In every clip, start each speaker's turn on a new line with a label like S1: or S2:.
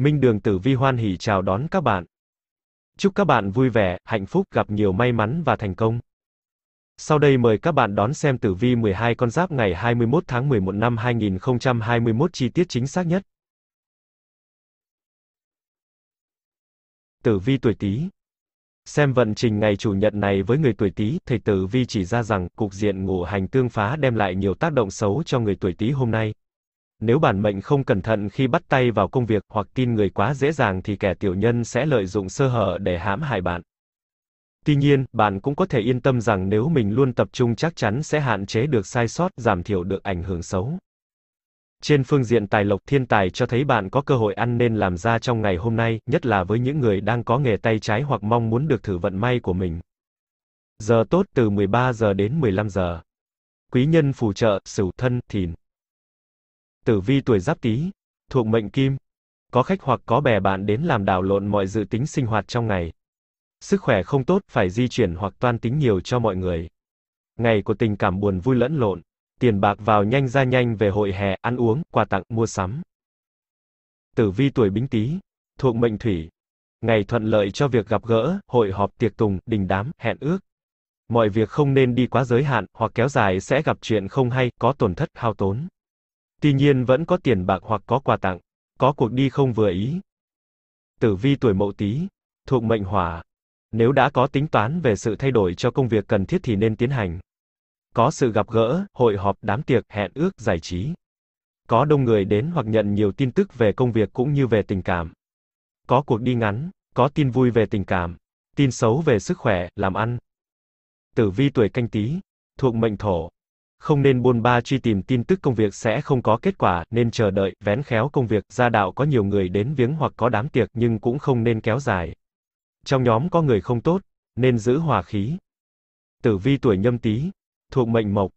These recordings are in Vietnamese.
S1: Minh Đường Tử Vi hoan hỉ chào đón các bạn. Chúc các bạn vui vẻ, hạnh phúc, gặp nhiều may mắn và thành công. Sau đây mời các bạn đón xem tử vi 12 con giáp ngày 21 tháng 11 năm 2021 chi tiết chính xác nhất. Tử vi tuổi Tý. Xem vận trình ngày chủ nhật này với người tuổi Tý, thầy tử vi chỉ ra rằng cục diện ngũ hành tương phá đem lại nhiều tác động xấu cho người tuổi Tý hôm nay. Nếu bản mệnh không cẩn thận khi bắt tay vào công việc hoặc tin người quá dễ dàng thì kẻ tiểu nhân sẽ lợi dụng sơ hở để hãm hại bạn. Tuy nhiên, bạn cũng có thể yên tâm rằng nếu mình luôn tập trung chắc chắn sẽ hạn chế được sai sót, giảm thiểu được ảnh hưởng xấu. Trên phương diện tài lộc thiên tài cho thấy bạn có cơ hội ăn nên làm ra trong ngày hôm nay, nhất là với những người đang có nghề tay trái hoặc mong muốn được thử vận may của mình. Giờ tốt từ 13 giờ đến 15 giờ. Quý nhân phù trợ, sửu thân, thìn. Tử vi tuổi Giáp Tý, thuộc mệnh Kim, có khách hoặc có bè bạn đến làm đảo lộn mọi dự tính sinh hoạt trong ngày. Sức khỏe không tốt, phải di chuyển hoặc toan tính nhiều cho mọi người. Ngày của tình cảm buồn vui lẫn lộn, tiền bạc vào nhanh ra nhanh về hội hè, ăn uống, quà tặng, mua sắm. Tử vi tuổi Bính Tý, thuộc mệnh Thủy. Ngày thuận lợi cho việc gặp gỡ, hội họp, tiệc tùng, đình đám, hẹn ước. Mọi việc không nên đi quá giới hạn, hoặc kéo dài sẽ gặp chuyện không hay, có tổn thất, hao tốn. Tuy nhiên vẫn có tiền bạc hoặc có quà tặng, có cuộc đi không vừa ý. Tử vi tuổi mậu Tý, thuộc mệnh hỏa. Nếu đã có tính toán về sự thay đổi cho công việc cần thiết thì nên tiến hành. Có sự gặp gỡ, hội họp, đám tiệc, hẹn ước, giải trí. Có đông người đến hoặc nhận nhiều tin tức về công việc cũng như về tình cảm. Có cuộc đi ngắn, có tin vui về tình cảm, tin xấu về sức khỏe, làm ăn. Tử vi tuổi canh Tý, thuộc mệnh thổ, không nên buôn ba truy tìm tin tức công việc sẽ không có kết quả, nên chờ đợi, vén khéo công việc, gia đạo có nhiều người đến viếng hoặc có đám tiệc nhưng cũng không nên kéo dài. Trong nhóm có người không tốt, nên giữ hòa khí. Tử vi tuổi nhâm tý, thuộc mệnh mộc.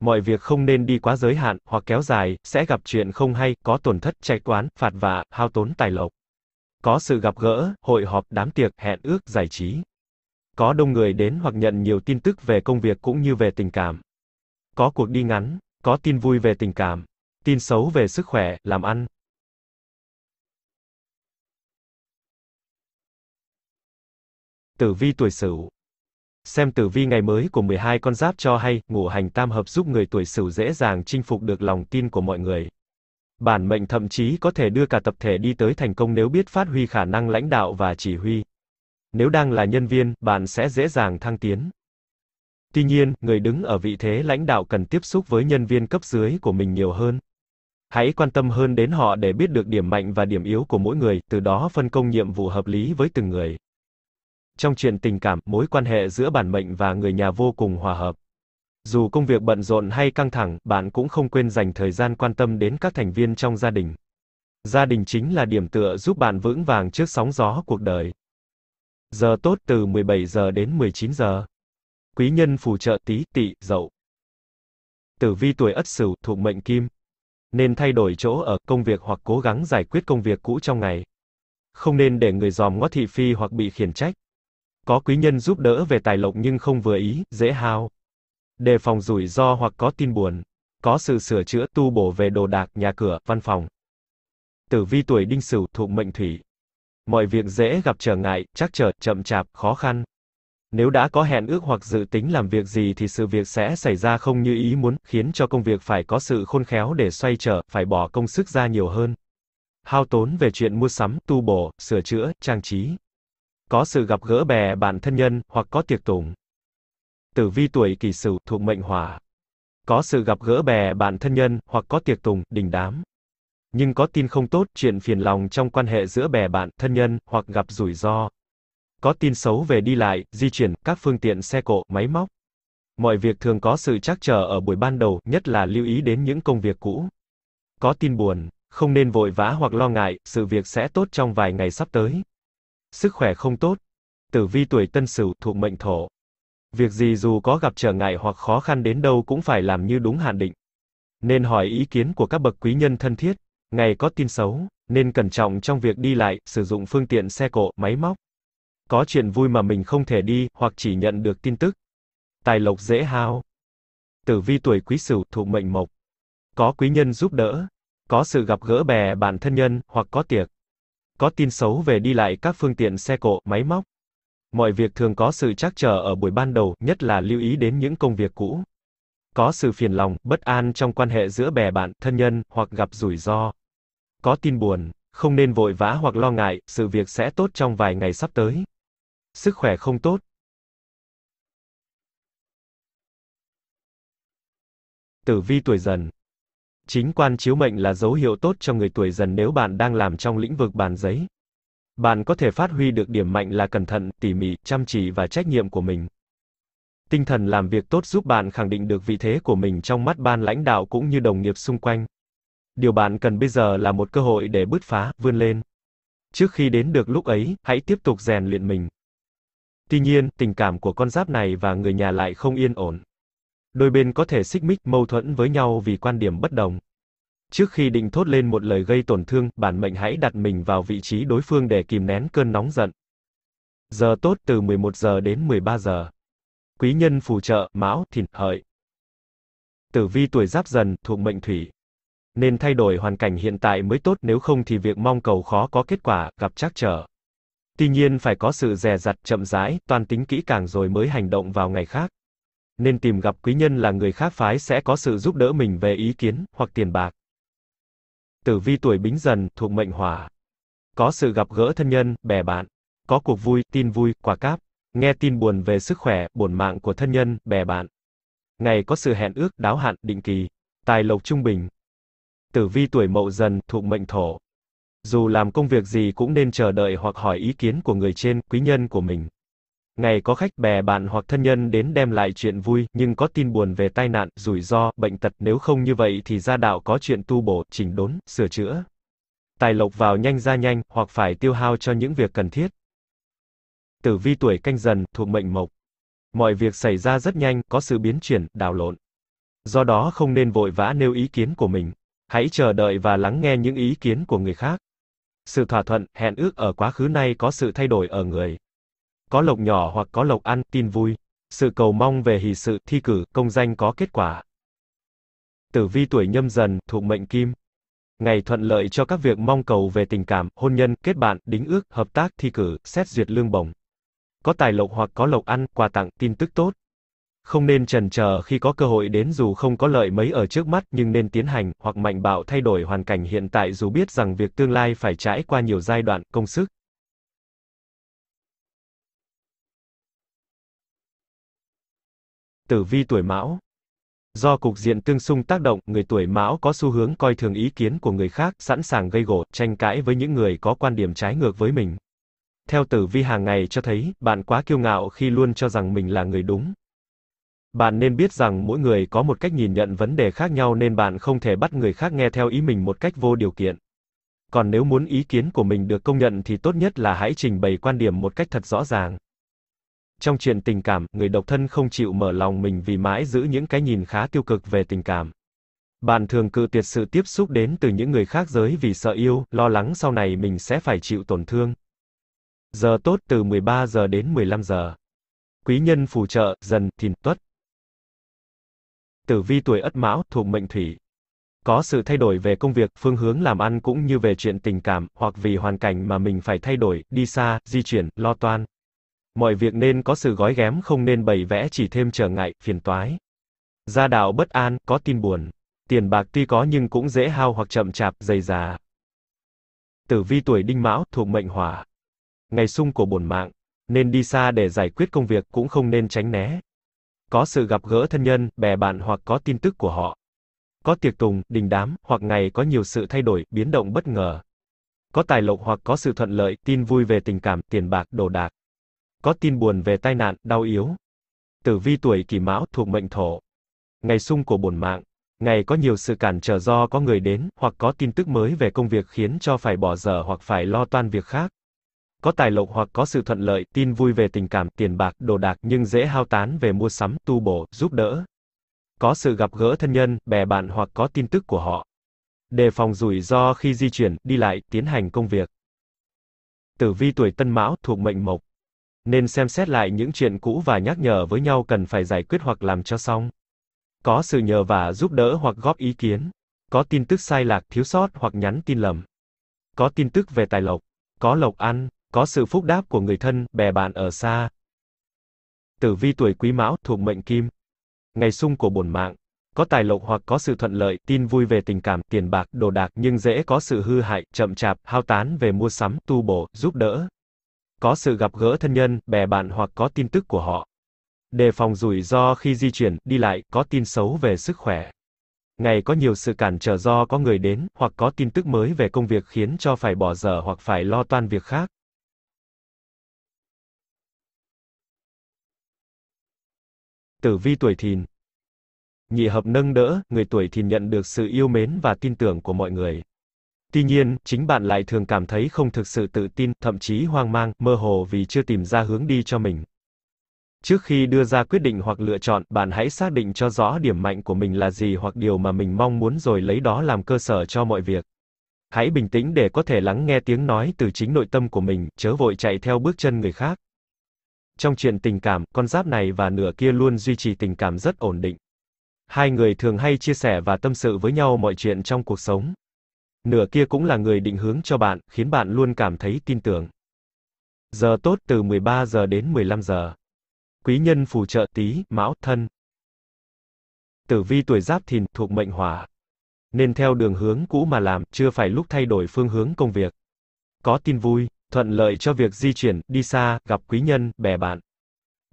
S1: Mọi việc không nên đi quá giới hạn, hoặc kéo dài, sẽ gặp chuyện không hay, có tổn thất, chạy quán, phạt vạ, hao tốn tài lộc. Có sự gặp gỡ, hội họp, đám tiệc, hẹn ước, giải trí. Có đông người đến hoặc nhận nhiều tin tức về công việc cũng như về tình cảm có cuộc đi ngắn, có tin vui về tình cảm, tin xấu về sức khỏe, làm ăn. Tử vi tuổi Sửu. Xem tử vi ngày mới của 12 con giáp cho hay, ngũ hành tam hợp giúp người tuổi Sửu dễ dàng chinh phục được lòng tin của mọi người. Bản mệnh thậm chí có thể đưa cả tập thể đi tới thành công nếu biết phát huy khả năng lãnh đạo và chỉ huy. Nếu đang là nhân viên, bạn sẽ dễ dàng thăng tiến. Tuy nhiên, người đứng ở vị thế lãnh đạo cần tiếp xúc với nhân viên cấp dưới của mình nhiều hơn. Hãy quan tâm hơn đến họ để biết được điểm mạnh và điểm yếu của mỗi người, từ đó phân công nhiệm vụ hợp lý với từng người. Trong chuyện tình cảm, mối quan hệ giữa bản mệnh và người nhà vô cùng hòa hợp. Dù công việc bận rộn hay căng thẳng, bạn cũng không quên dành thời gian quan tâm đến các thành viên trong gia đình. Gia đình chính là điểm tựa giúp bạn vững vàng trước sóng gió cuộc đời. Giờ tốt từ 17 giờ đến 19 giờ quý nhân phù trợ tí tỵ dậu. Tử vi tuổi Ất Sửu thuộc mệnh Kim, nên thay đổi chỗ ở, công việc hoặc cố gắng giải quyết công việc cũ trong ngày. Không nên để người dòm ngó thị phi hoặc bị khiển trách. Có quý nhân giúp đỡ về tài lộc nhưng không vừa ý, dễ hao. Đề phòng rủi ro hoặc có tin buồn, có sự sửa chữa tu bổ về đồ đạc, nhà cửa, văn phòng. Tử vi tuổi Đinh Sửu thuộc mệnh Thủy. Mọi việc dễ gặp trở ngại, trắc trở, chậm chạp, khó khăn. Nếu đã có hẹn ước hoặc dự tính làm việc gì thì sự việc sẽ xảy ra không như ý muốn, khiến cho công việc phải có sự khôn khéo để xoay trở, phải bỏ công sức ra nhiều hơn. Hao tốn về chuyện mua sắm, tu bổ, sửa chữa, trang trí. Có sự gặp gỡ bè bạn thân nhân, hoặc có tiệc tùng. Tử vi tuổi kỷ sửu thuộc mệnh hỏa. Có sự gặp gỡ bè bạn thân nhân, hoặc có tiệc tùng, đình đám. Nhưng có tin không tốt, chuyện phiền lòng trong quan hệ giữa bè bạn, thân nhân, hoặc gặp rủi ro có tin xấu về đi lại, di chuyển, các phương tiện xe cộ, máy móc. Mọi việc thường có sự trắc trở ở buổi ban đầu, nhất là lưu ý đến những công việc cũ. Có tin buồn, không nên vội vã hoặc lo ngại, sự việc sẽ tốt trong vài ngày sắp tới. Sức khỏe không tốt. Tử vi tuổi tân sửu thuộc mệnh thổ. Việc gì dù có gặp trở ngại hoặc khó khăn đến đâu cũng phải làm như đúng hạn định. Nên hỏi ý kiến của các bậc quý nhân thân thiết. Ngày có tin xấu, nên cẩn trọng trong việc đi lại, sử dụng phương tiện xe cộ, máy móc có chuyện vui mà mình không thể đi, hoặc chỉ nhận được tin tức. Tài lộc dễ hao. Tử vi tuổi quý sửu thụ mệnh mộc. Có quý nhân giúp đỡ. Có sự gặp gỡ bè bạn thân nhân, hoặc có tiệc. Có tin xấu về đi lại các phương tiện xe cộ, máy móc. Mọi việc thường có sự trắc trở ở buổi ban đầu, nhất là lưu ý đến những công việc cũ. Có sự phiền lòng, bất an trong quan hệ giữa bè bạn, thân nhân, hoặc gặp rủi ro. Có tin buồn, không nên vội vã hoặc lo ngại, sự việc sẽ tốt trong vài ngày sắp tới. Sức khỏe không tốt. Tử vi tuổi dần. Chính quan chiếu mệnh là dấu hiệu tốt cho người tuổi dần nếu bạn đang làm trong lĩnh vực bàn giấy. Bạn có thể phát huy được điểm mạnh là cẩn thận, tỉ mỉ, chăm chỉ và trách nhiệm của mình. Tinh thần làm việc tốt giúp bạn khẳng định được vị thế của mình trong mắt ban lãnh đạo cũng như đồng nghiệp xung quanh. Điều bạn cần bây giờ là một cơ hội để bứt phá, vươn lên. Trước khi đến được lúc ấy, hãy tiếp tục rèn luyện mình. Tuy nhiên, tình cảm của con giáp này và người nhà lại không yên ổn. Đôi bên có thể xích mích, mâu thuẫn với nhau vì quan điểm bất đồng. Trước khi định thốt lên một lời gây tổn thương, bản mệnh hãy đặt mình vào vị trí đối phương để kìm nén cơn nóng giận. Giờ tốt từ 11 giờ đến 13 giờ. Quý nhân phù trợ, mão, thìn, hợi. Tử vi tuổi giáp dần, thuộc mệnh thủy. Nên thay đổi hoàn cảnh hiện tại mới tốt nếu không thì việc mong cầu khó có kết quả, gặp trắc trở. Tuy nhiên phải có sự dè dặt chậm rãi, toàn tính kỹ càng rồi mới hành động vào ngày khác. Nên tìm gặp quý nhân là người khác phái sẽ có sự giúp đỡ mình về ý kiến, hoặc tiền bạc. Tử vi tuổi bính dần, thuộc mệnh hỏa. Có sự gặp gỡ thân nhân, bè bạn. Có cuộc vui, tin vui, quà cáp. Nghe tin buồn về sức khỏe, bổn mạng của thân nhân, bè bạn. Ngày có sự hẹn ước, đáo hạn, định kỳ. Tài lộc trung bình. Tử vi tuổi mậu dần, thuộc mệnh thổ. Dù làm công việc gì cũng nên chờ đợi hoặc hỏi ý kiến của người trên, quý nhân của mình. Ngày có khách bè bạn hoặc thân nhân đến đem lại chuyện vui, nhưng có tin buồn về tai nạn, rủi ro, bệnh tật, nếu không như vậy thì gia đạo có chuyện tu bổ, chỉnh đốn, sửa chữa. Tài lộc vào nhanh ra nhanh, hoặc phải tiêu hao cho những việc cần thiết. Tử vi tuổi canh dần, thuộc mệnh mộc. Mọi việc xảy ra rất nhanh, có sự biến chuyển, đảo lộn. Do đó không nên vội vã nêu ý kiến của mình. Hãy chờ đợi và lắng nghe những ý kiến của người khác. Sự thỏa thuận, hẹn ước ở quá khứ nay có sự thay đổi ở người. Có lộc nhỏ hoặc có lộc ăn, tin vui. Sự cầu mong về hỷ sự, thi cử, công danh có kết quả. Tử vi tuổi nhâm dần, thuộc mệnh kim. Ngày thuận lợi cho các việc mong cầu về tình cảm, hôn nhân, kết bạn, đính ước, hợp tác, thi cử, xét duyệt lương bổng. Có tài lộc hoặc có lộc ăn, quà tặng, tin tức tốt. Không nên chần chờ khi có cơ hội đến dù không có lợi mấy ở trước mắt nhưng nên tiến hành hoặc mạnh bạo thay đổi hoàn cảnh hiện tại dù biết rằng việc tương lai phải trải qua nhiều giai đoạn, công sức. Tử vi tuổi Mão Do cục diện tương xung tác động, người tuổi Mão có xu hướng coi thường ý kiến của người khác, sẵn sàng gây gổ, tranh cãi với những người có quan điểm trái ngược với mình. Theo tử vi hàng ngày cho thấy, bạn quá kiêu ngạo khi luôn cho rằng mình là người đúng, bạn nên biết rằng mỗi người có một cách nhìn nhận vấn đề khác nhau nên bạn không thể bắt người khác nghe theo ý mình một cách vô điều kiện. Còn nếu muốn ý kiến của mình được công nhận thì tốt nhất là hãy trình bày quan điểm một cách thật rõ ràng. Trong chuyện tình cảm, người độc thân không chịu mở lòng mình vì mãi giữ những cái nhìn khá tiêu cực về tình cảm. Bạn thường cự tuyệt sự tiếp xúc đến từ những người khác giới vì sợ yêu, lo lắng sau này mình sẽ phải chịu tổn thương. Giờ tốt từ 13 giờ đến 15 giờ. Quý nhân phù trợ, dần, thìn, tuất tử vi tuổi Ất Mão, thuộc mệnh thủy. Có sự thay đổi về công việc, phương hướng làm ăn cũng như về chuyện tình cảm, hoặc vì hoàn cảnh mà mình phải thay đổi, đi xa, di chuyển, lo toan. Mọi việc nên có sự gói ghém không nên bày vẽ chỉ thêm trở ngại, phiền toái. Gia đạo bất an, có tin buồn. Tiền bạc tuy có nhưng cũng dễ hao hoặc chậm chạp, dày già. Tử vi tuổi Đinh Mão, thuộc mệnh hỏa. Ngày sung của bổn mạng, nên đi xa để giải quyết công việc cũng không nên tránh né có sự gặp gỡ thân nhân, bè bạn hoặc có tin tức của họ. Có tiệc tùng, đình đám, hoặc ngày có nhiều sự thay đổi, biến động bất ngờ. Có tài lộc hoặc có sự thuận lợi, tin vui về tình cảm, tiền bạc, đồ đạc. Có tin buồn về tai nạn, đau yếu. Tử vi tuổi kỷ mão thuộc mệnh thổ. Ngày sung của bổn mạng. Ngày có nhiều sự cản trở do có người đến, hoặc có tin tức mới về công việc khiến cho phải bỏ giờ hoặc phải lo toan việc khác có tài lộc hoặc có sự thuận lợi, tin vui về tình cảm, tiền bạc, đồ đạc nhưng dễ hao tán về mua sắm, tu bổ, giúp đỡ. Có sự gặp gỡ thân nhân, bè bạn hoặc có tin tức của họ. Đề phòng rủi ro khi di chuyển, đi lại, tiến hành công việc. Tử vi tuổi Tân Mão thuộc mệnh Mộc. Nên xem xét lại những chuyện cũ và nhắc nhở với nhau cần phải giải quyết hoặc làm cho xong. Có sự nhờ vả giúp đỡ hoặc góp ý kiến. Có tin tức sai lạc, thiếu sót hoặc nhắn tin lầm. Có tin tức về tài lộc. Có lộc ăn, có sự phúc đáp của người thân, bè bạn ở xa. Tử vi tuổi Quý Mão thuộc mệnh Kim. Ngày sung của bổn mạng, có tài lộc hoặc có sự thuận lợi, tin vui về tình cảm, tiền bạc, đồ đạc nhưng dễ có sự hư hại, chậm chạp, hao tán về mua sắm, tu bổ, giúp đỡ. Có sự gặp gỡ thân nhân, bè bạn hoặc có tin tức của họ. Đề phòng rủi ro khi di chuyển, đi lại, có tin xấu về sức khỏe. Ngày có nhiều sự cản trở do có người đến, hoặc có tin tức mới về công việc khiến cho phải bỏ giờ hoặc phải lo toan việc khác. Tử vi tuổi thìn. Nhị hợp nâng đỡ, người tuổi thìn nhận được sự yêu mến và tin tưởng của mọi người. Tuy nhiên, chính bạn lại thường cảm thấy không thực sự tự tin, thậm chí hoang mang, mơ hồ vì chưa tìm ra hướng đi cho mình. Trước khi đưa ra quyết định hoặc lựa chọn, bạn hãy xác định cho rõ điểm mạnh của mình là gì hoặc điều mà mình mong muốn rồi lấy đó làm cơ sở cho mọi việc. Hãy bình tĩnh để có thể lắng nghe tiếng nói từ chính nội tâm của mình, chớ vội chạy theo bước chân người khác trong chuyện tình cảm, con giáp này và nửa kia luôn duy trì tình cảm rất ổn định. Hai người thường hay chia sẻ và tâm sự với nhau mọi chuyện trong cuộc sống. Nửa kia cũng là người định hướng cho bạn, khiến bạn luôn cảm thấy tin tưởng. Giờ tốt từ 13 giờ đến 15 giờ. Quý nhân phù trợ tý mão, thân. Tử vi tuổi giáp thìn thuộc mệnh hỏa. Nên theo đường hướng cũ mà làm, chưa phải lúc thay đổi phương hướng công việc. Có tin vui thuận lợi cho việc di chuyển, đi xa, gặp quý nhân, bè bạn.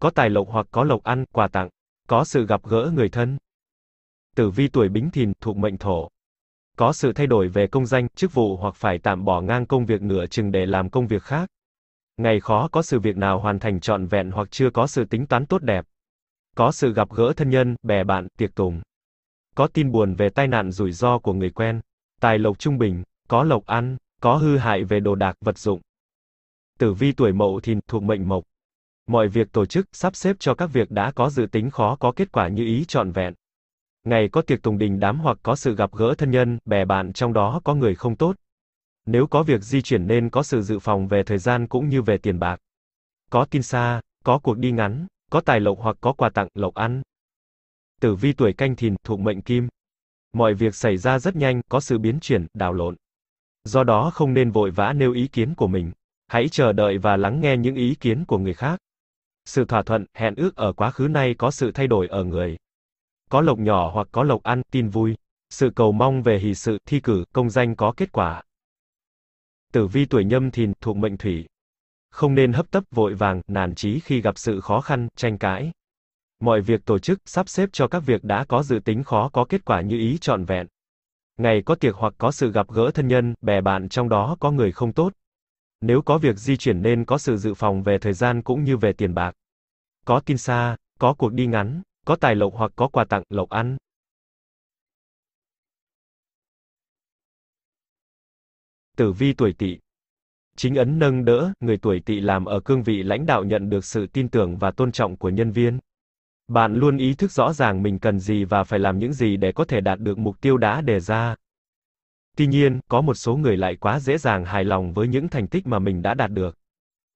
S1: Có tài lộc hoặc có lộc ăn, quà tặng, có sự gặp gỡ người thân. Tử vi tuổi Bính Thìn thuộc mệnh Thổ. Có sự thay đổi về công danh, chức vụ hoặc phải tạm bỏ ngang công việc nửa chừng để làm công việc khác. Ngày khó có sự việc nào hoàn thành trọn vẹn hoặc chưa có sự tính toán tốt đẹp. Có sự gặp gỡ thân nhân, bè bạn, tiệc tùng. Có tin buồn về tai nạn rủi ro của người quen. Tài lộc trung bình, có lộc ăn, có hư hại về đồ đạc, vật dụng. Tử vi tuổi Mậu Thìn thuộc mệnh Mộc. Mọi việc tổ chức, sắp xếp cho các việc đã có dự tính khó có kết quả như ý trọn vẹn. Ngày có tiệc tùng đình đám hoặc có sự gặp gỡ thân nhân, bè bạn trong đó có người không tốt. Nếu có việc di chuyển nên có sự dự phòng về thời gian cũng như về tiền bạc. Có tin xa, có cuộc đi ngắn, có tài lộc hoặc có quà tặng, lộc ăn. Tử vi tuổi canh thìn, thuộc mệnh kim. Mọi việc xảy ra rất nhanh, có sự biến chuyển, đảo lộn. Do đó không nên vội vã nêu ý kiến của mình. Hãy chờ đợi và lắng nghe những ý kiến của người khác. Sự thỏa thuận, hẹn ước ở quá khứ nay có sự thay đổi ở người. Có lộc nhỏ hoặc có lộc ăn, tin vui. Sự cầu mong về hỷ sự, thi cử, công danh có kết quả. Tử vi tuổi nhâm thìn, thuộc mệnh thủy. Không nên hấp tấp, vội vàng, nản chí khi gặp sự khó khăn, tranh cãi. Mọi việc tổ chức, sắp xếp cho các việc đã có dự tính khó có kết quả như ý trọn vẹn. Ngày có tiệc hoặc có sự gặp gỡ thân nhân, bè bạn trong đó có người không tốt, nếu có việc di chuyển nên có sự dự phòng về thời gian cũng như về tiền bạc. Có tin xa, có cuộc đi ngắn, có tài lộc hoặc có quà tặng, lộc ăn. Tử vi tuổi Tỵ. Chính ấn nâng đỡ, người tuổi Tỵ làm ở cương vị lãnh đạo nhận được sự tin tưởng và tôn trọng của nhân viên. Bạn luôn ý thức rõ ràng mình cần gì và phải làm những gì để có thể đạt được mục tiêu đã đề ra. Tuy nhiên, có một số người lại quá dễ dàng hài lòng với những thành tích mà mình đã đạt được.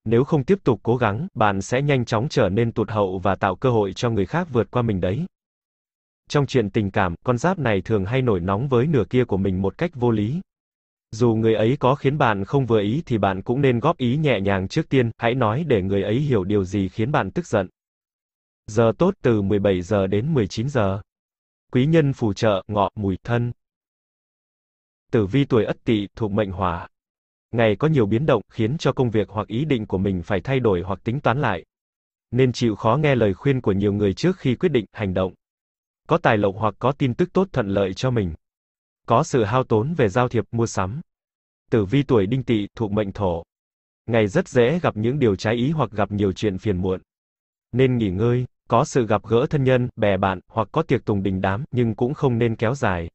S1: Nếu không tiếp tục cố gắng, bạn sẽ nhanh chóng trở nên tụt hậu và tạo cơ hội cho người khác vượt qua mình đấy. Trong chuyện tình cảm, con giáp này thường hay nổi nóng với nửa kia của mình một cách vô lý. Dù người ấy có khiến bạn không vừa ý thì bạn cũng nên góp ý nhẹ nhàng trước tiên, hãy nói để người ấy hiểu điều gì khiến bạn tức giận. Giờ tốt từ 17 giờ đến 19 giờ. Quý nhân phù trợ, ngọ, mùi, thân tử vi tuổi ất tỵ thuộc mệnh hỏa. Ngày có nhiều biến động khiến cho công việc hoặc ý định của mình phải thay đổi hoặc tính toán lại. Nên chịu khó nghe lời khuyên của nhiều người trước khi quyết định hành động. Có tài lộc hoặc có tin tức tốt thuận lợi cho mình. Có sự hao tốn về giao thiệp mua sắm. Tử vi tuổi đinh tỵ thuộc mệnh thổ. Ngày rất dễ gặp những điều trái ý hoặc gặp nhiều chuyện phiền muộn. Nên nghỉ ngơi, có sự gặp gỡ thân nhân, bè bạn, hoặc có tiệc tùng đình đám, nhưng cũng không nên kéo dài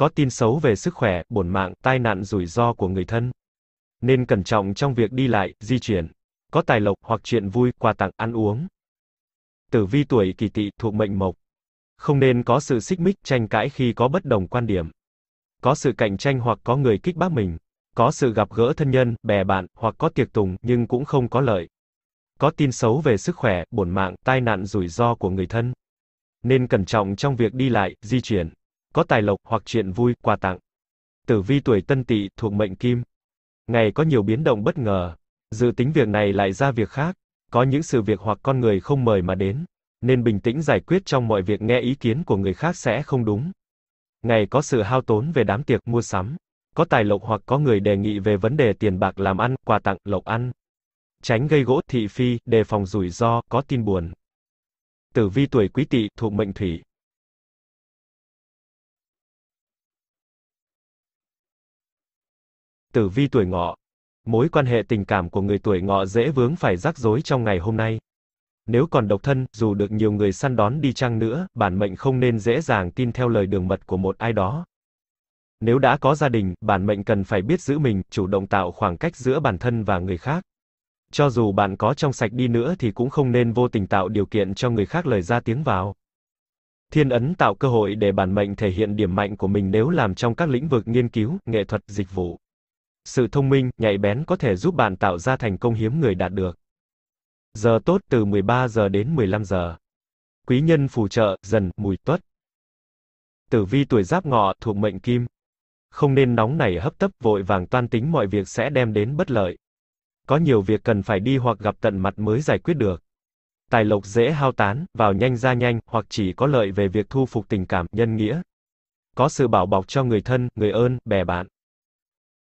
S1: có tin xấu về sức khỏe, bổn mạng, tai nạn rủi ro của người thân. Nên cẩn trọng trong việc đi lại, di chuyển. Có tài lộc hoặc chuyện vui, quà tặng, ăn uống. Tử vi tuổi kỷ tỵ thuộc mệnh mộc. Không nên có sự xích mích, tranh cãi khi có bất đồng quan điểm. Có sự cạnh tranh hoặc có người kích bác mình. Có sự gặp gỡ thân nhân, bè bạn, hoặc có tiệc tùng, nhưng cũng không có lợi. Có tin xấu về sức khỏe, bổn mạng, tai nạn rủi ro của người thân. Nên cẩn trọng trong việc đi lại, di chuyển có tài lộc hoặc chuyện vui, quà tặng. Tử vi tuổi Tân Tỵ thuộc mệnh Kim. Ngày có nhiều biến động bất ngờ, dự tính việc này lại ra việc khác, có những sự việc hoặc con người không mời mà đến, nên bình tĩnh giải quyết trong mọi việc nghe ý kiến của người khác sẽ không đúng. Ngày có sự hao tốn về đám tiệc mua sắm, có tài lộc hoặc có người đề nghị về vấn đề tiền bạc làm ăn, quà tặng, lộc ăn. Tránh gây gỗ thị phi, đề phòng rủi ro, có tin buồn. Tử vi tuổi Quý Tỵ thuộc mệnh Thủy. Tử vi tuổi ngọ. Mối quan hệ tình cảm của người tuổi ngọ dễ vướng phải rắc rối trong ngày hôm nay. Nếu còn độc thân, dù được nhiều người săn đón đi chăng nữa, bản mệnh không nên dễ dàng tin theo lời đường mật của một ai đó. Nếu đã có gia đình, bản mệnh cần phải biết giữ mình, chủ động tạo khoảng cách giữa bản thân và người khác. Cho dù bạn có trong sạch đi nữa thì cũng không nên vô tình tạo điều kiện cho người khác lời ra tiếng vào. Thiên ấn tạo cơ hội để bản mệnh thể hiện điểm mạnh của mình nếu làm trong các lĩnh vực nghiên cứu, nghệ thuật, dịch vụ sự thông minh, nhạy bén có thể giúp bạn tạo ra thành công hiếm người đạt được. Giờ tốt từ 13 giờ đến 15 giờ. Quý nhân phù trợ, dần, mùi tuất. Tử vi tuổi giáp ngọ thuộc mệnh kim. Không nên nóng nảy hấp tấp vội vàng toan tính mọi việc sẽ đem đến bất lợi. Có nhiều việc cần phải đi hoặc gặp tận mặt mới giải quyết được. Tài lộc dễ hao tán, vào nhanh ra nhanh, hoặc chỉ có lợi về việc thu phục tình cảm, nhân nghĩa. Có sự bảo bọc cho người thân, người ơn, bè bạn.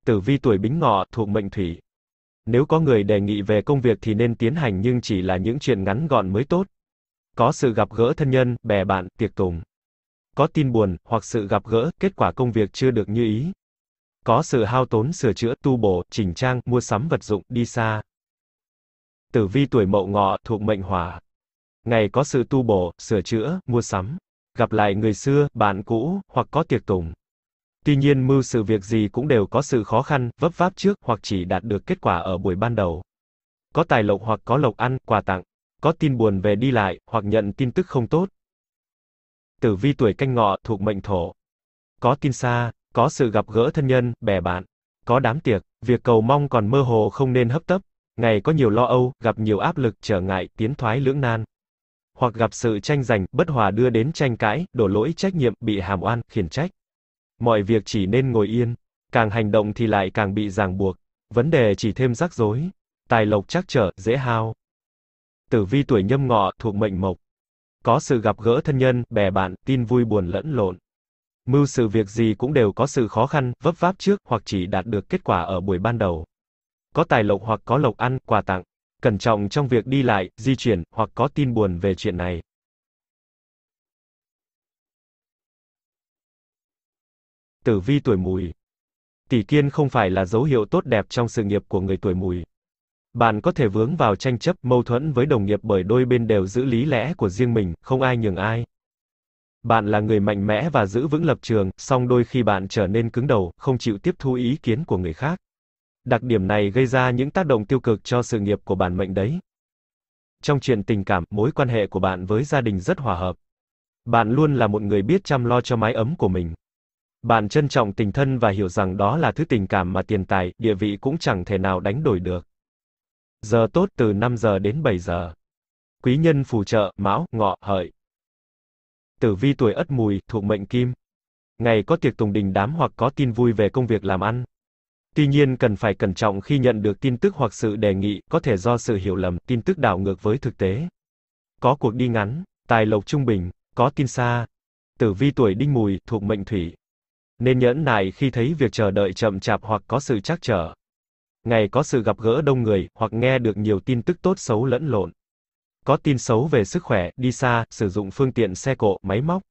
S1: Tử vi tuổi Bính Ngọ thuộc mệnh thủy. Nếu có người đề nghị về công việc thì nên tiến hành nhưng chỉ là những chuyện ngắn gọn mới tốt. Có sự gặp gỡ thân nhân, bè bạn, tiệc tùng. Có tin buồn hoặc sự gặp gỡ, kết quả công việc chưa được như ý. Có sự hao tốn sửa chữa, tu bổ, chỉnh trang, mua sắm vật dụng, đi xa. Tử vi tuổi Mậu Ngọ thuộc mệnh Hỏa. Ngày có sự tu bổ, sửa chữa, mua sắm, gặp lại người xưa, bạn cũ hoặc có tiệc tùng. Tuy nhiên mưu sự việc gì cũng đều có sự khó khăn, vấp váp trước, hoặc chỉ đạt được kết quả ở buổi ban đầu. Có tài lộc hoặc có lộc ăn, quà tặng. Có tin buồn về đi lại, hoặc nhận tin tức không tốt. Tử vi tuổi canh ngọ thuộc mệnh thổ. Có tin xa, có sự gặp gỡ thân nhân, bè bạn. Có đám tiệc, việc cầu mong còn mơ hồ không nên hấp tấp. Ngày có nhiều lo âu, gặp nhiều áp lực, trở ngại, tiến thoái lưỡng nan. Hoặc gặp sự tranh giành, bất hòa đưa đến tranh cãi, đổ lỗi trách nhiệm, bị hàm oan, khiển trách. Mọi việc chỉ nên ngồi yên, càng hành động thì lại càng bị ràng buộc, vấn đề chỉ thêm rắc rối, tài lộc chắc trở, dễ hao. Tử vi tuổi nhâm ngọ thuộc mệnh mộc. Có sự gặp gỡ thân nhân, bè bạn, tin vui buồn lẫn lộn. Mưu sự việc gì cũng đều có sự khó khăn, vấp váp trước, hoặc chỉ đạt được kết quả ở buổi ban đầu. Có tài lộc hoặc có lộc ăn, quà tặng. Cẩn trọng trong việc đi lại, di chuyển, hoặc có tin buồn về chuyện này. Tử vi tuổi mùi. Tỷ kiên không phải là dấu hiệu tốt đẹp trong sự nghiệp của người tuổi mùi. Bạn có thể vướng vào tranh chấp, mâu thuẫn với đồng nghiệp bởi đôi bên đều giữ lý lẽ của riêng mình, không ai nhường ai. Bạn là người mạnh mẽ và giữ vững lập trường, song đôi khi bạn trở nên cứng đầu, không chịu tiếp thu ý kiến của người khác. Đặc điểm này gây ra những tác động tiêu cực cho sự nghiệp của bản mệnh đấy. Trong chuyện tình cảm, mối quan hệ của bạn với gia đình rất hòa hợp. Bạn luôn là một người biết chăm lo cho mái ấm của mình. Bạn trân trọng tình thân và hiểu rằng đó là thứ tình cảm mà tiền tài, địa vị cũng chẳng thể nào đánh đổi được. Giờ tốt từ 5 giờ đến 7 giờ. Quý nhân phù trợ, mão, ngọ, hợi. Tử vi tuổi ất mùi, thuộc mệnh kim. Ngày có tiệc tùng đình đám hoặc có tin vui về công việc làm ăn. Tuy nhiên cần phải cẩn trọng khi nhận được tin tức hoặc sự đề nghị, có thể do sự hiểu lầm, tin tức đảo ngược với thực tế. Có cuộc đi ngắn, tài lộc trung bình, có tin xa. Tử vi tuổi đinh mùi, thuộc mệnh thủy. Nên nhẫn nại khi thấy việc chờ đợi chậm chạp hoặc có sự trắc trở. Ngày có sự gặp gỡ đông người, hoặc nghe được nhiều tin tức tốt xấu lẫn lộn. Có tin xấu về sức khỏe, đi xa, sử dụng phương tiện xe cộ, máy móc.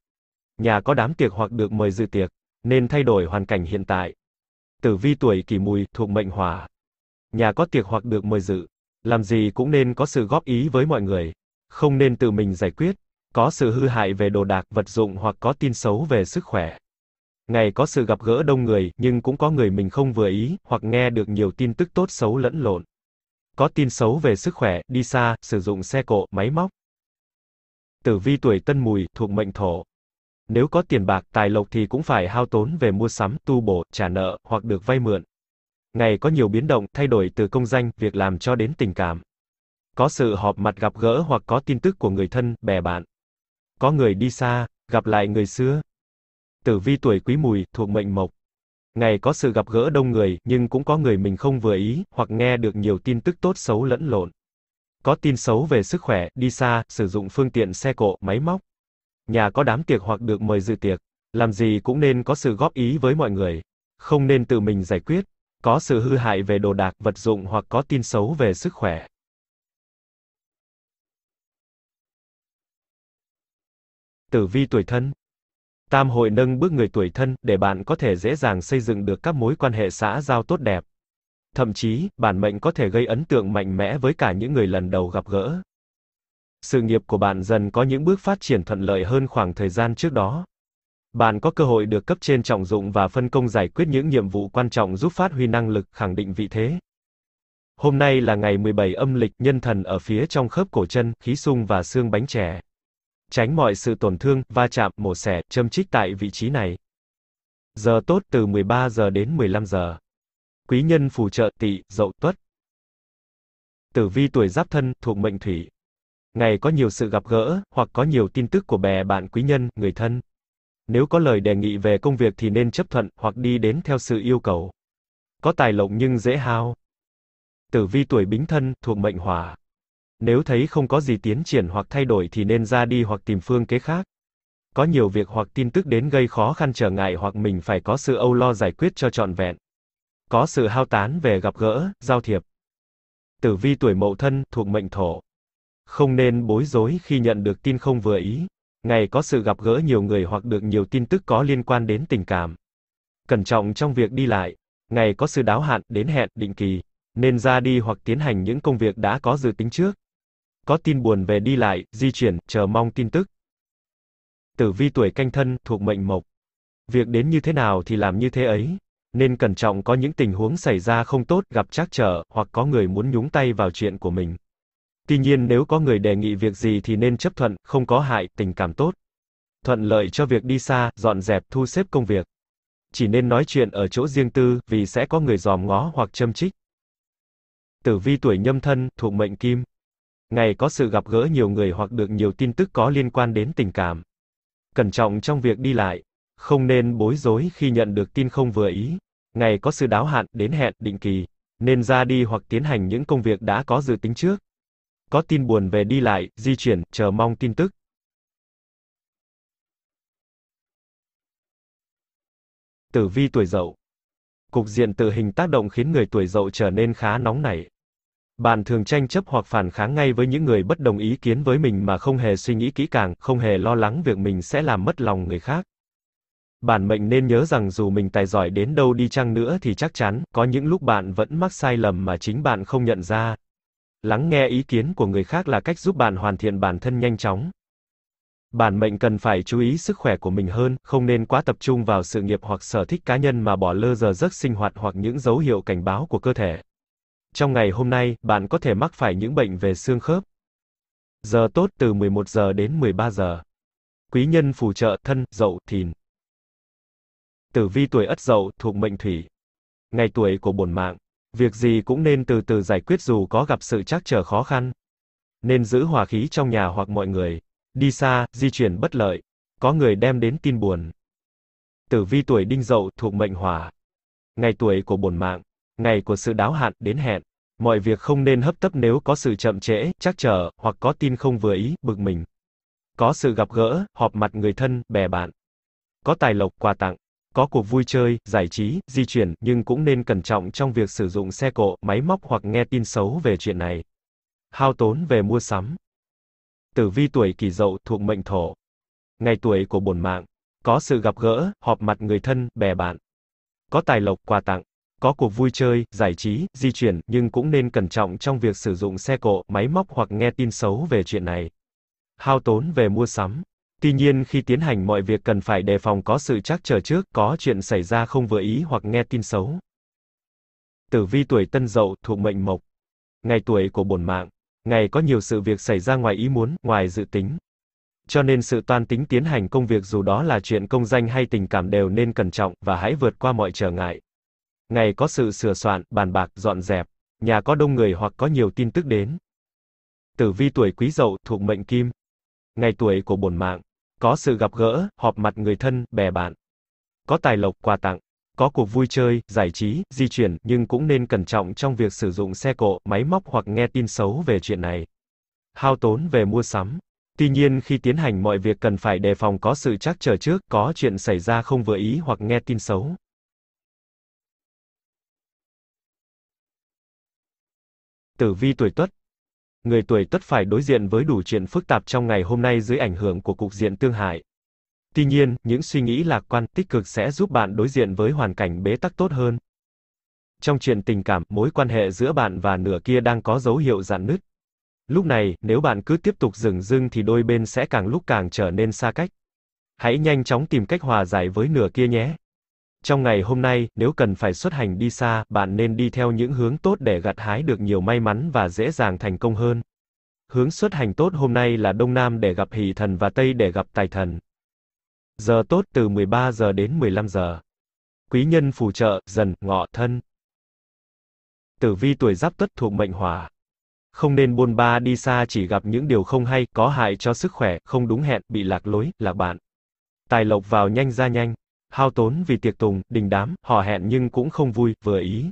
S1: Nhà có đám tiệc hoặc được mời dự tiệc, nên thay đổi hoàn cảnh hiện tại. Tử vi tuổi kỷ mùi, thuộc mệnh hỏa. Nhà có tiệc hoặc được mời dự. Làm gì cũng nên có sự góp ý với mọi người. Không nên tự mình giải quyết. Có sự hư hại về đồ đạc, vật dụng hoặc có tin xấu về sức khỏe. Ngày có sự gặp gỡ đông người, nhưng cũng có người mình không vừa ý, hoặc nghe được nhiều tin tức tốt xấu lẫn lộn. Có tin xấu về sức khỏe, đi xa, sử dụng xe cộ, máy móc. Tử vi tuổi tân mùi, thuộc mệnh thổ. Nếu có tiền bạc, tài lộc thì cũng phải hao tốn về mua sắm, tu bổ, trả nợ, hoặc được vay mượn. Ngày có nhiều biến động, thay đổi từ công danh, việc làm cho đến tình cảm. Có sự họp mặt gặp gỡ hoặc có tin tức của người thân, bè bạn. Có người đi xa, gặp lại người xưa, tử vi tuổi quý mùi, thuộc mệnh mộc. Ngày có sự gặp gỡ đông người, nhưng cũng có người mình không vừa ý, hoặc nghe được nhiều tin tức tốt xấu lẫn lộn. Có tin xấu về sức khỏe, đi xa, sử dụng phương tiện xe cộ, máy móc. Nhà có đám tiệc hoặc được mời dự tiệc. Làm gì cũng nên có sự góp ý với mọi người. Không nên tự mình giải quyết. Có sự hư hại về đồ đạc, vật dụng hoặc có tin xấu về sức khỏe. Tử vi tuổi thân Tam hội nâng bước người tuổi thân để bạn có thể dễ dàng xây dựng được các mối quan hệ xã giao tốt đẹp. Thậm chí, bản mệnh có thể gây ấn tượng mạnh mẽ với cả những người lần đầu gặp gỡ. Sự nghiệp của bạn dần có những bước phát triển thuận lợi hơn khoảng thời gian trước đó. Bạn có cơ hội được cấp trên trọng dụng và phân công giải quyết những nhiệm vụ quan trọng giúp phát huy năng lực, khẳng định vị thế. Hôm nay là ngày 17 âm lịch, nhân thần ở phía trong khớp cổ chân, khí sung và xương bánh chè tránh mọi sự tổn thương, va chạm, mổ xẻ, châm chích tại vị trí này. Giờ tốt từ 13 giờ đến 15 giờ. Quý nhân phù trợ tỵ, dậu tuất. Tử vi tuổi giáp thân, thuộc mệnh thủy. Ngày có nhiều sự gặp gỡ, hoặc có nhiều tin tức của bè bạn quý nhân, người thân. Nếu có lời đề nghị về công việc thì nên chấp thuận, hoặc đi đến theo sự yêu cầu. Có tài lộc nhưng dễ hao. Tử vi tuổi bính thân, thuộc mệnh hỏa. Nếu thấy không có gì tiến triển hoặc thay đổi thì nên ra đi hoặc tìm phương kế khác. Có nhiều việc hoặc tin tức đến gây khó khăn trở ngại hoặc mình phải có sự âu lo giải quyết cho trọn vẹn. Có sự hao tán về gặp gỡ, giao thiệp. Tử vi tuổi mậu thân, thuộc mệnh thổ. Không nên bối rối khi nhận được tin không vừa ý. Ngày có sự gặp gỡ nhiều người hoặc được nhiều tin tức có liên quan đến tình cảm. Cẩn trọng trong việc đi lại. Ngày có sự đáo hạn, đến hẹn, định kỳ. Nên ra đi hoặc tiến hành những công việc đã có dự tính trước có tin buồn về đi lại, di chuyển, chờ mong tin tức. Tử vi tuổi canh thân thuộc mệnh mộc. Việc đến như thế nào thì làm như thế ấy, nên cẩn trọng có những tình huống xảy ra không tốt, gặp trắc trở, hoặc có người muốn nhúng tay vào chuyện của mình. Tuy nhiên nếu có người đề nghị việc gì thì nên chấp thuận, không có hại, tình cảm tốt. Thuận lợi cho việc đi xa, dọn dẹp, thu xếp công việc. Chỉ nên nói chuyện ở chỗ riêng tư, vì sẽ có người dòm ngó hoặc châm trích. Tử vi tuổi nhâm thân, thuộc mệnh kim ngày có sự gặp gỡ nhiều người hoặc được nhiều tin tức có liên quan đến tình cảm. Cẩn trọng trong việc đi lại, không nên bối rối khi nhận được tin không vừa ý. Ngày có sự đáo hạn đến hẹn định kỳ, nên ra đi hoặc tiến hành những công việc đã có dự tính trước. Có tin buồn về đi lại, di chuyển, chờ mong tin tức. Tử vi tuổi dậu Cục diện tử hình tác động khiến người tuổi dậu trở nên khá nóng nảy. Bạn thường tranh chấp hoặc phản kháng ngay với những người bất đồng ý kiến với mình mà không hề suy nghĩ kỹ càng, không hề lo lắng việc mình sẽ làm mất lòng người khác. Bản mệnh nên nhớ rằng dù mình tài giỏi đến đâu đi chăng nữa thì chắc chắn, có những lúc bạn vẫn mắc sai lầm mà chính bạn không nhận ra. Lắng nghe ý kiến của người khác là cách giúp bạn hoàn thiện bản thân nhanh chóng. Bản mệnh cần phải chú ý sức khỏe của mình hơn, không nên quá tập trung vào sự nghiệp hoặc sở thích cá nhân mà bỏ lơ giờ giấc sinh hoạt hoặc những dấu hiệu cảnh báo của cơ thể. Trong ngày hôm nay, bạn có thể mắc phải những bệnh về xương khớp. Giờ tốt từ 11 giờ đến 13 giờ. Quý nhân phù trợ thân, dậu, thìn. Tử vi tuổi Ất Dậu thuộc mệnh thủy. Ngày tuổi của bổn mạng, việc gì cũng nên từ từ giải quyết dù có gặp sự trắc trở khó khăn. Nên giữ hòa khí trong nhà hoặc mọi người. Đi xa, di chuyển bất lợi, có người đem đến tin buồn. Tử vi tuổi Đinh Dậu thuộc mệnh hỏa. Ngày tuổi của bổn mạng, ngày của sự đáo hạn đến hẹn. Mọi việc không nên hấp tấp nếu có sự chậm trễ, chắc trở, hoặc có tin không vừa ý, bực mình. Có sự gặp gỡ, họp mặt người thân, bè bạn. Có tài lộc, quà tặng. Có cuộc vui chơi, giải trí, di chuyển, nhưng cũng nên cẩn trọng trong việc sử dụng xe cộ, máy móc hoặc nghe tin xấu về chuyện này. Hao tốn về mua sắm. Tử vi tuổi kỷ dậu thuộc mệnh thổ. Ngày tuổi của bổn mạng. Có sự gặp gỡ, họp mặt người thân, bè bạn. Có tài lộc, quà tặng có cuộc vui chơi, giải trí, di chuyển, nhưng cũng nên cẩn trọng trong việc sử dụng xe cộ, máy móc hoặc nghe tin xấu về chuyện này. Hao tốn về mua sắm. Tuy nhiên khi tiến hành mọi việc cần phải đề phòng có sự trắc trở trước, có chuyện xảy ra không vừa ý hoặc nghe tin xấu. Tử vi tuổi Tân Dậu thuộc mệnh Mộc. Ngày tuổi của bổn mạng, ngày có nhiều sự việc xảy ra ngoài ý muốn, ngoài dự tính. Cho nên sự toan tính tiến hành công việc dù đó là chuyện công danh hay tình cảm đều nên cẩn trọng và hãy vượt qua mọi trở ngại ngày có sự sửa soạn, bàn bạc, dọn dẹp, nhà có đông người hoặc có nhiều tin tức đến. Tử vi tuổi quý dậu thuộc mệnh kim. Ngày tuổi của bổn mạng, có sự gặp gỡ, họp mặt người thân, bè bạn. Có tài lộc, quà tặng, có cuộc vui chơi, giải trí, di chuyển, nhưng cũng nên cẩn trọng trong việc sử dụng xe cộ, máy móc hoặc nghe tin xấu về chuyện này. Hao tốn về mua sắm. Tuy nhiên khi tiến hành mọi việc cần phải đề phòng có sự trắc trở trước, có chuyện xảy ra không vừa ý hoặc nghe tin xấu. tử vi tuổi tuất. Người tuổi tuất phải đối diện với đủ chuyện phức tạp trong ngày hôm nay dưới ảnh hưởng của cục diện tương hại. Tuy nhiên, những suy nghĩ lạc quan, tích cực sẽ giúp bạn đối diện với hoàn cảnh bế tắc tốt hơn. Trong chuyện tình cảm, mối quan hệ giữa bạn và nửa kia đang có dấu hiệu giãn nứt. Lúc này, nếu bạn cứ tiếp tục dừng dưng thì đôi bên sẽ càng lúc càng trở nên xa cách. Hãy nhanh chóng tìm cách hòa giải với nửa kia nhé. Trong ngày hôm nay, nếu cần phải xuất hành đi xa, bạn nên đi theo những hướng tốt để gặt hái được nhiều may mắn và dễ dàng thành công hơn. Hướng xuất hành tốt hôm nay là Đông Nam để gặp hỷ thần và Tây để gặp tài thần. Giờ tốt từ 13 giờ đến 15 giờ. Quý nhân phù trợ, dần, ngọ, thân. Tử vi tuổi giáp tuất thuộc mệnh hỏa. Không nên buôn ba đi xa chỉ gặp những điều không hay, có hại cho sức khỏe, không đúng hẹn, bị lạc lối, lạc bạn. Tài lộc vào nhanh ra nhanh hao tốn vì tiệc tùng, đình đám, hò hẹn nhưng cũng không vui, vừa ý.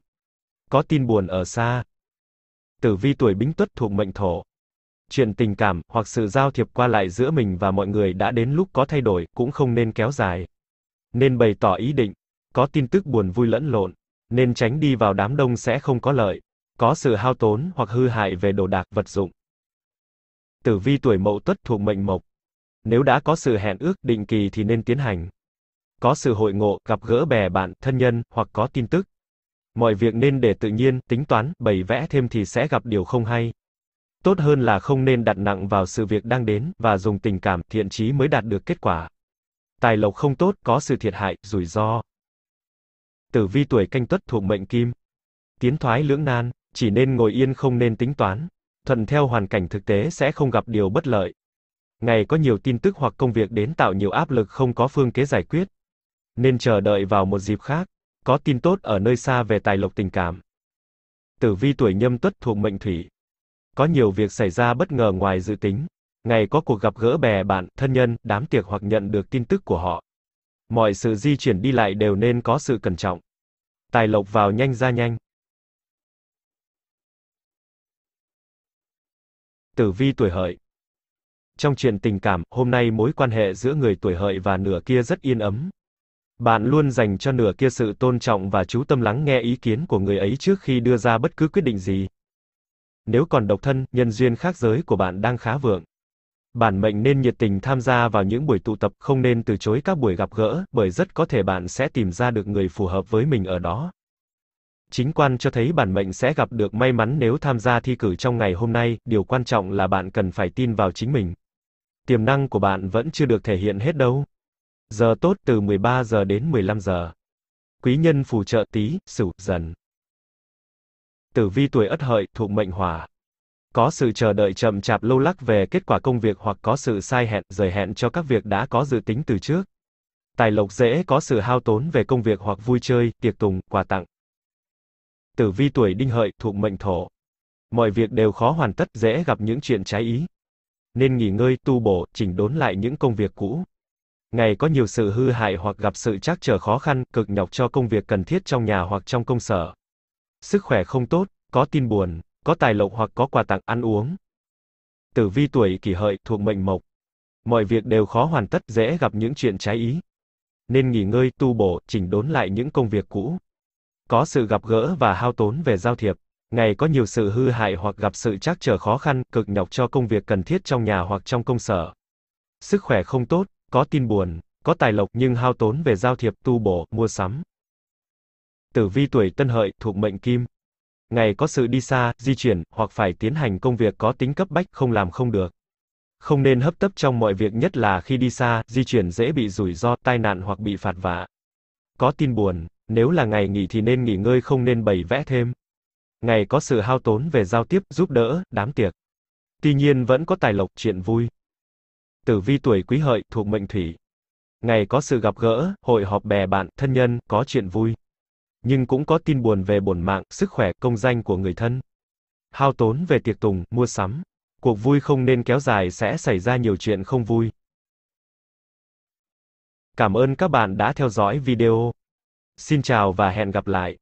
S1: Có tin buồn ở xa. Tử vi tuổi bính tuất thuộc mệnh thổ. Chuyện tình cảm, hoặc sự giao thiệp qua lại giữa mình và mọi người đã đến lúc có thay đổi, cũng không nên kéo dài. Nên bày tỏ ý định. Có tin tức buồn vui lẫn lộn. Nên tránh đi vào đám đông sẽ không có lợi. Có sự hao tốn hoặc hư hại về đồ đạc, vật dụng. Tử vi tuổi mậu tuất thuộc mệnh mộc. Nếu đã có sự hẹn ước định kỳ thì nên tiến hành có sự hội ngộ, gặp gỡ bè bạn, thân nhân, hoặc có tin tức. Mọi việc nên để tự nhiên, tính toán, bày vẽ thêm thì sẽ gặp điều không hay. Tốt hơn là không nên đặt nặng vào sự việc đang đến, và dùng tình cảm, thiện trí mới đạt được kết quả. Tài lộc không tốt, có sự thiệt hại, rủi ro. Tử vi tuổi canh tuất thuộc mệnh kim. Tiến thoái lưỡng nan, chỉ nên ngồi yên không nên tính toán. Thuận theo hoàn cảnh thực tế sẽ không gặp điều bất lợi. Ngày có nhiều tin tức hoặc công việc đến tạo nhiều áp lực không có phương kế giải quyết nên chờ đợi vào một dịp khác. Có tin tốt ở nơi xa về tài lộc tình cảm. Tử vi tuổi nhâm tuất thuộc mệnh thủy. Có nhiều việc xảy ra bất ngờ ngoài dự tính. Ngày có cuộc gặp gỡ bè bạn, thân nhân, đám tiệc hoặc nhận được tin tức của họ. Mọi sự di chuyển đi lại đều nên có sự cẩn trọng. Tài lộc vào nhanh ra nhanh. Tử vi tuổi hợi. Trong chuyện tình cảm, hôm nay mối quan hệ giữa người tuổi hợi và nửa kia rất yên ấm, bạn luôn dành cho nửa kia sự tôn trọng và chú tâm lắng nghe ý kiến của người ấy trước khi đưa ra bất cứ quyết định gì. Nếu còn độc thân, nhân duyên khác giới của bạn đang khá vượng. Bản mệnh nên nhiệt tình tham gia vào những buổi tụ tập, không nên từ chối các buổi gặp gỡ, bởi rất có thể bạn sẽ tìm ra được người phù hợp với mình ở đó. Chính quan cho thấy bản mệnh sẽ gặp được may mắn nếu tham gia thi cử trong ngày hôm nay, điều quan trọng là bạn cần phải tin vào chính mình. Tiềm năng của bạn vẫn chưa được thể hiện hết đâu. Giờ tốt từ 13 giờ đến 15 giờ. Quý nhân phù trợ tí, sửu, dần. Tử vi tuổi ất hợi, thuộc mệnh hỏa. Có sự chờ đợi chậm chạp lâu lắc về kết quả công việc hoặc có sự sai hẹn, rời hẹn cho các việc đã có dự tính từ trước. Tài lộc dễ có sự hao tốn về công việc hoặc vui chơi, tiệc tùng, quà tặng. Tử vi tuổi đinh hợi, thuộc mệnh thổ. Mọi việc đều khó hoàn tất, dễ gặp những chuyện trái ý. Nên nghỉ ngơi, tu bổ, chỉnh đốn lại những công việc cũ ngày có nhiều sự hư hại hoặc gặp sự trắc trở khó khăn, cực nhọc cho công việc cần thiết trong nhà hoặc trong công sở. Sức khỏe không tốt, có tin buồn, có tài lộc hoặc có quà tặng ăn uống. Tử vi tuổi kỷ hợi thuộc mệnh mộc. Mọi việc đều khó hoàn tất, dễ gặp những chuyện trái ý. Nên nghỉ ngơi, tu bổ, chỉnh đốn lại những công việc cũ. Có sự gặp gỡ và hao tốn về giao thiệp. Ngày có nhiều sự hư hại hoặc gặp sự trắc trở khó khăn, cực nhọc cho công việc cần thiết trong nhà hoặc trong công sở. Sức khỏe không tốt, có tin buồn, có tài lộc nhưng hao tốn về giao thiệp, tu bổ, mua sắm. Tử vi tuổi Tân Hợi thuộc mệnh Kim. Ngày có sự đi xa, di chuyển hoặc phải tiến hành công việc có tính cấp bách, không làm không được. Không nên hấp tấp trong mọi việc nhất là khi đi xa, di chuyển dễ bị rủi ro, tai nạn hoặc bị phạt vạ. Có tin buồn, nếu là ngày nghỉ thì nên nghỉ ngơi không nên bày vẽ thêm. Ngày có sự hao tốn về giao tiếp, giúp đỡ, đám tiệc. Tuy nhiên vẫn có tài lộc chuyện vui. Tử vi tuổi quý hợi, thuộc mệnh thủy. Ngày có sự gặp gỡ, hội họp bè bạn, thân nhân, có chuyện vui. Nhưng cũng có tin buồn về bổn mạng, sức khỏe, công danh của người thân. Hao tốn về tiệc tùng, mua sắm. Cuộc vui không nên kéo dài sẽ xảy ra nhiều chuyện không vui. Cảm ơn các bạn đã theo dõi video. Xin chào và hẹn gặp lại.